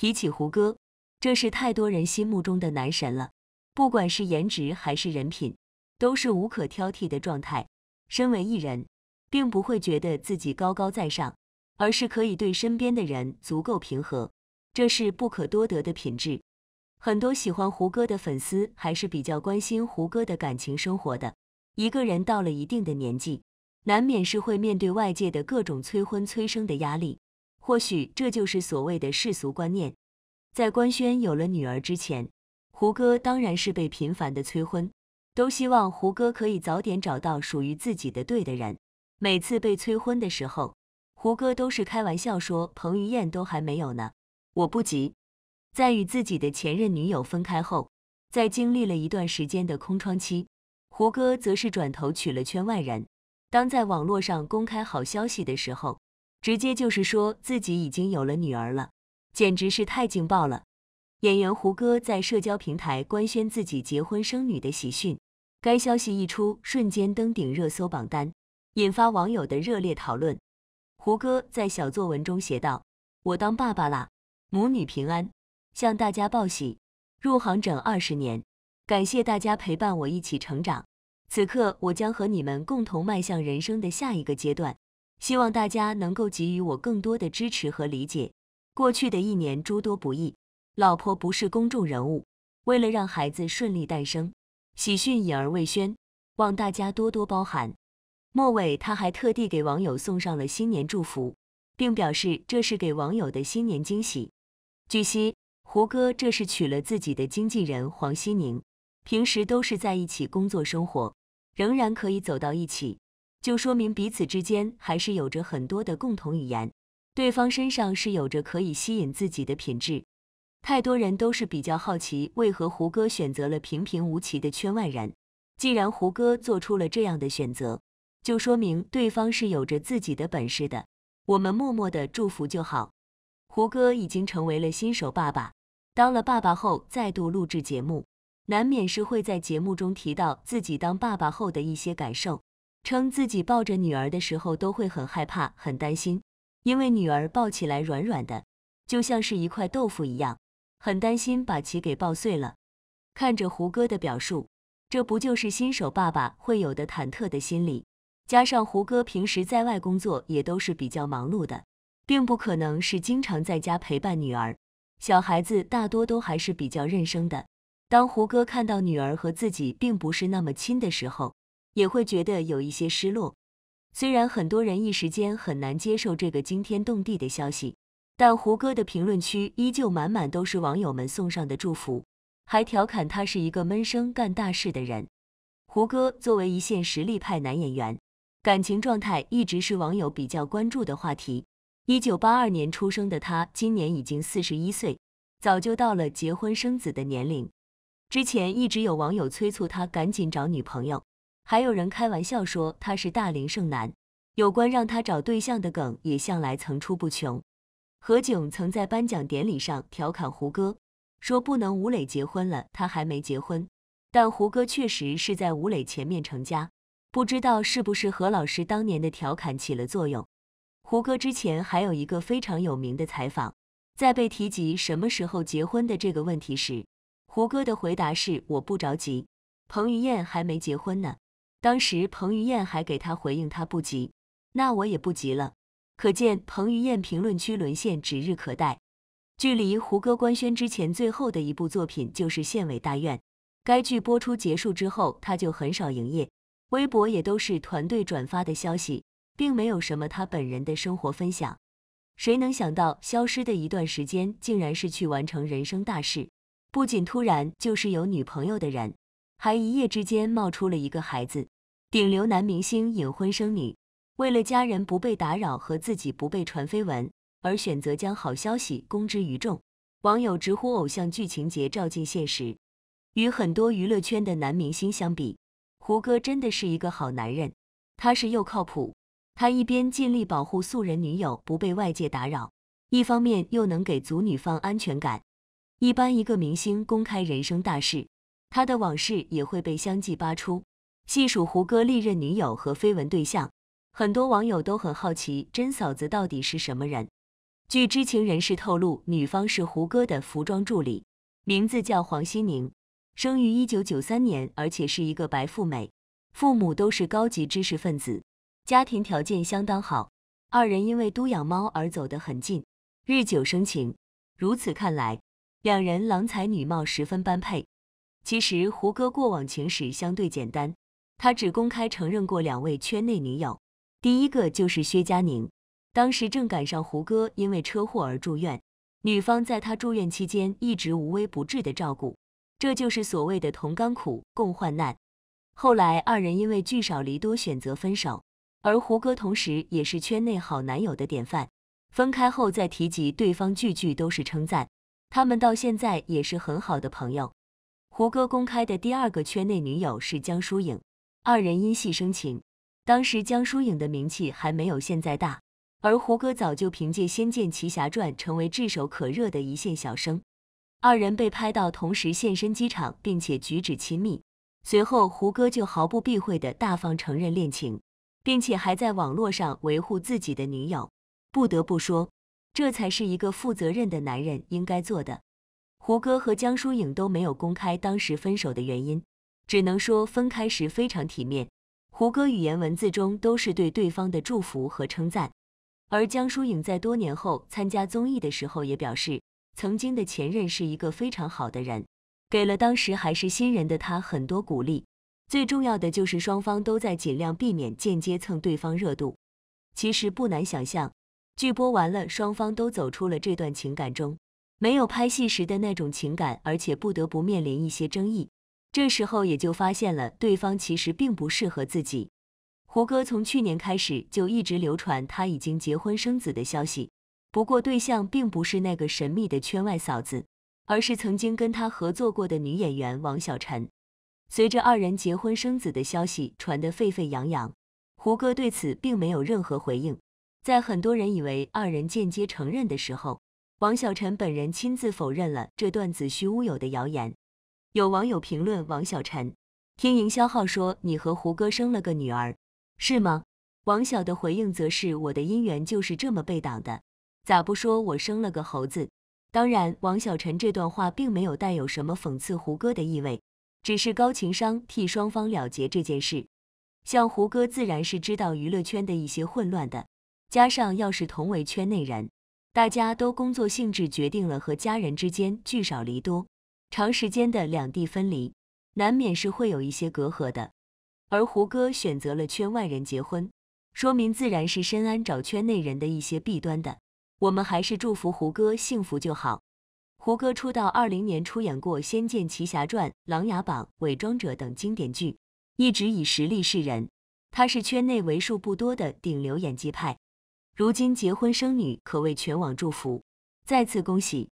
提起胡歌，这是太多人心目中的男神了。不管是颜值还是人品，都是无可挑剔的状态。身为艺人，并不会觉得自己高高在上，而是可以对身边的人足够平和，这是不可多得的品质。很多喜欢胡歌的粉丝还是比较关心胡歌的感情生活的。一个人到了一定的年纪，难免是会面对外界的各种催婚催生的压力。或许这就是所谓的世俗观念。在官宣有了女儿之前，胡歌当然是被频繁的催婚，都希望胡歌可以早点找到属于自己的对的人。每次被催婚的时候，胡歌都是开玩笑说：“彭于晏都还没有呢，我不急。”在与自己的前任女友分开后，在经历了一段时间的空窗期，胡歌则是转头娶了圈外人。当在网络上公开好消息的时候。直接就是说自己已经有了女儿了，简直是太劲爆了！演员胡歌在社交平台官宣自己结婚生女的喜讯，该消息一出，瞬间登顶热搜榜单，引发网友的热烈讨论。胡歌在小作文中写道：“我当爸爸啦，母女平安，向大家报喜。入行整二十年，感谢大家陪伴我一起成长，此刻我将和你们共同迈向人生的下一个阶段。”希望大家能够给予我更多的支持和理解。过去的一年诸多不易，老婆不是公众人物，为了让孩子顺利诞生，喜讯隐而未宣，望大家多多包涵。末尾他还特地给网友送上了新年祝福，并表示这是给网友的新年惊喜。据悉，胡歌这是娶了自己的经纪人黄希宁，平时都是在一起工作生活，仍然可以走到一起。就说明彼此之间还是有着很多的共同语言，对方身上是有着可以吸引自己的品质。太多人都是比较好奇，为何胡歌选择了平平无奇的圈外人？既然胡歌做出了这样的选择，就说明对方是有着自己的本事的。我们默默的祝福就好。胡歌已经成为了新手爸爸，当了爸爸后再度录制节目，难免是会在节目中提到自己当爸爸后的一些感受。称自己抱着女儿的时候都会很害怕、很担心，因为女儿抱起来软软的，就像是一块豆腐一样，很担心把其给抱碎了。看着胡歌的表述，这不就是新手爸爸会有的忐忑的心理？加上胡歌平时在外工作也都是比较忙碌的，并不可能是经常在家陪伴女儿。小孩子大多都还是比较认生的，当胡歌看到女儿和自己并不是那么亲的时候。也会觉得有一些失落。虽然很多人一时间很难接受这个惊天动地的消息，但胡歌的评论区依旧满满都是网友们送上的祝福，还调侃他是一个闷声干大事的人。胡歌作为一线实力派男演员，感情状态一直是网友比较关注的话题。一九八二年出生的他，今年已经四十一岁，早就到了结婚生子的年龄。之前一直有网友催促他赶紧找女朋友。还有人开玩笑说他是大龄剩男，有关让他找对象的梗也向来层出不穷。何炅曾在颁奖典礼上调侃胡歌，说不能吴磊结婚了，他还没结婚。但胡歌确实是在吴磊前面成家，不知道是不是何老师当年的调侃起了作用。胡歌之前还有一个非常有名的采访，在被提及什么时候结婚的这个问题时，胡歌的回答是我不着急，彭于晏还没结婚呢。当时彭于晏还给他回应，他不急，那我也不急了。可见彭于晏评论区沦陷指日可待。距离胡歌官宣之前最后的一部作品就是《县委大院》，该剧播出结束之后，他就很少营业，微博也都是团队转发的消息，并没有什么他本人的生活分享。谁能想到消失的一段时间，竟然是去完成人生大事？不仅突然，就是有女朋友的人。还一夜之间冒出了一个孩子，顶流男明星隐婚生女，为了家人不被打扰和自己不被传绯闻，而选择将好消息公之于众，网友直呼偶像剧情节照进现实。与很多娱乐圈的男明星相比，胡歌真的是一个好男人，踏实又靠谱。他一边尽力保护素人女友不被外界打扰，一方面又能给足女方安全感。一般一个明星公开人生大事。他的往事也会被相继扒出。细数胡歌历任女友和绯闻对象，很多网友都很好奇真嫂子到底是什么人。据知情人士透露，女方是胡歌的服装助理，名字叫黄心宁，生于一九九三年，而且是一个白富美，父母都是高级知识分子，家庭条件相当好。二人因为都养猫而走得很近，日久生情。如此看来，两人郎才女貌十分般配。其实胡歌过往情史相对简单，他只公开承认过两位圈内女友，第一个就是薛佳凝，当时正赶上胡歌因为车祸而住院，女方在他住院期间一直无微不至的照顾，这就是所谓的同甘苦共患难。后来二人因为聚少离多选择分手，而胡歌同时也是圈内好男友的典范，分开后再提及对方句句都是称赞，他们到现在也是很好的朋友。胡歌公开的第二个圈内女友是江疏影，二人因戏生情。当时江疏影的名气还没有现在大，而胡歌早就凭借《仙剑奇侠传》成为炙手可热的一线小生。二人被拍到同时现身机场，并且举止亲密。随后胡歌就毫不避讳的大方承认恋情，并且还在网络上维护自己的女友。不得不说，这才是一个负责任的男人应该做的。胡歌和江疏影都没有公开当时分手的原因，只能说分开时非常体面。胡歌语言文字中都是对对方的祝福和称赞，而江疏影在多年后参加综艺的时候也表示，曾经的前任是一个非常好的人，给了当时还是新人的他很多鼓励。最重要的就是双方都在尽量避免间接蹭对方热度。其实不难想象，剧播完了，双方都走出了这段情感中。没有拍戏时的那种情感，而且不得不面临一些争议，这时候也就发现了对方其实并不适合自己。胡歌从去年开始就一直流传他已经结婚生子的消息，不过对象并不是那个神秘的圈外嫂子，而是曾经跟他合作过的女演员王小晨。随着二人结婚生子的消息传得沸沸扬扬，胡歌对此并没有任何回应。在很多人以为二人间接承认的时候，王小晨本人亲自否认了这段子虚乌有的谣言。有网友评论王小晨：“听营销号说你和胡歌生了个女儿，是吗？”王小的回应则是：“我的姻缘就是这么被挡的，咋不说我生了个猴子？”当然，王小晨这段话并没有带有什么讽刺胡歌的意味，只是高情商替双方了结这件事。像胡歌自然是知道娱乐圈的一些混乱的，加上要是同为圈内人。大家都工作性质决定了和家人之间聚少离多，长时间的两地分离，难免是会有一些隔阂的。而胡歌选择了圈外人结婚，说明自然是深谙找圈内人的一些弊端的。我们还是祝福胡歌幸福就好。胡歌出道二零年，出演过《仙剑奇侠传》《琅琊榜》《伪装者》等经典剧，一直以实力示人。他是圈内为数不多的顶流演技派。如今结婚生女，可谓全网祝福，再次恭喜。